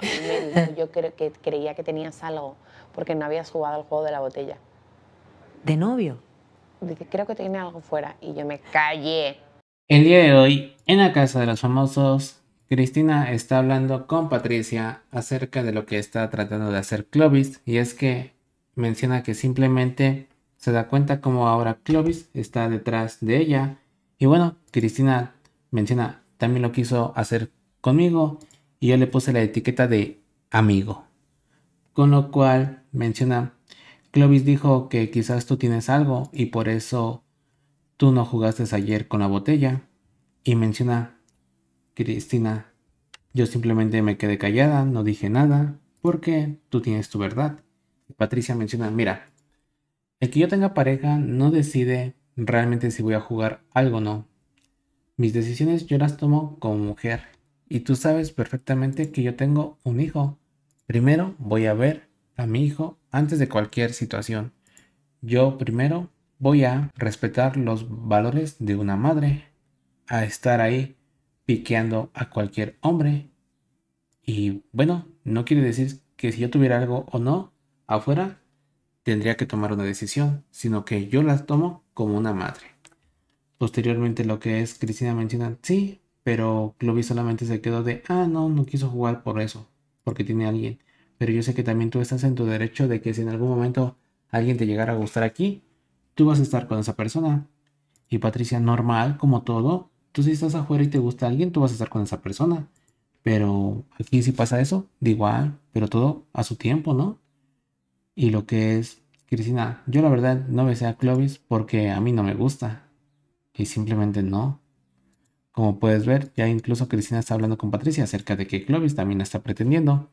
yo creo que creía que tenías algo porque no habías jugado al juego de la botella. ¿De novio? Dice, creo que tiene algo fuera y yo me callé. El día de hoy, en la casa de los famosos, Cristina está hablando con Patricia acerca de lo que está tratando de hacer Clovis y es que menciona que simplemente se da cuenta como ahora Clovis está detrás de ella y bueno, Cristina menciona también lo quiso hacer conmigo y yo le puse la etiqueta de amigo. Con lo cual menciona, Clovis dijo que quizás tú tienes algo y por eso tú no jugaste ayer con la botella. Y menciona, Cristina, yo simplemente me quedé callada, no dije nada, porque tú tienes tu verdad. Patricia menciona, mira, el que yo tenga pareja no decide realmente si voy a jugar algo o no. Mis decisiones yo las tomo como mujer y tú sabes perfectamente que yo tengo un hijo. Primero voy a ver a mi hijo antes de cualquier situación. Yo primero voy a respetar los valores de una madre, a estar ahí piqueando a cualquier hombre. Y bueno, no quiere decir que si yo tuviera algo o no afuera, tendría que tomar una decisión, sino que yo las tomo como una madre. Posteriormente lo que es Cristina menciona, sí, pero Clovis solamente se quedó de, ah, no, no quiso jugar por eso, porque tiene a alguien. Pero yo sé que también tú estás en tu derecho de que si en algún momento alguien te llegara a gustar aquí, tú vas a estar con esa persona. Y Patricia, normal, como todo, tú si estás afuera y te gusta alguien, tú vas a estar con esa persona. Pero aquí si pasa eso, de igual, pero todo a su tiempo, ¿no? Y lo que es, Cristina, yo la verdad no besé a Clovis porque a mí no me gusta. Y simplemente no. Como puedes ver, ya incluso Cristina está hablando con Patricia acerca de que Clovis también está pretendiendo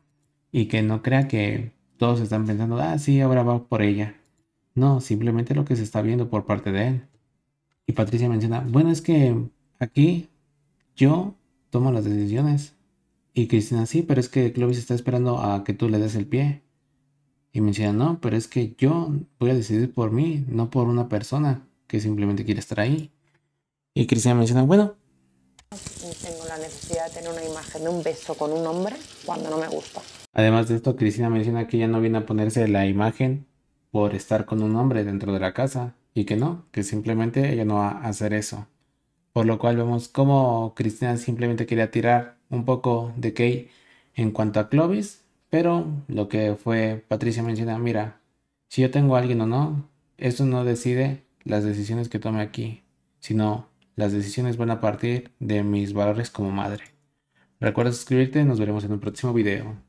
y que no crea que todos están pensando, ah, sí, ahora va por ella. No, simplemente lo que se está viendo por parte de él. Y Patricia menciona, bueno, es que aquí yo tomo las decisiones. Y Cristina, sí, pero es que Clovis está esperando a que tú le des el pie. Y menciona, no, pero es que yo voy a decidir por mí, no por una persona que simplemente quiere estar ahí. Y Cristina menciona, bueno, tengo la necesidad de tener una imagen de un beso con un hombre cuando no me gusta. Además de esto, Cristina menciona que ella no viene a ponerse la imagen por estar con un hombre dentro de la casa y que no, que simplemente ella no va a hacer eso. Por lo cual vemos como Cristina simplemente quería tirar un poco de Kay en cuanto a Clovis, pero lo que fue Patricia menciona, mira, si yo tengo a alguien o no, eso no decide las decisiones que tome aquí, sino las decisiones van a partir de mis valores como madre. Recuerda suscribirte, nos veremos en un próximo video.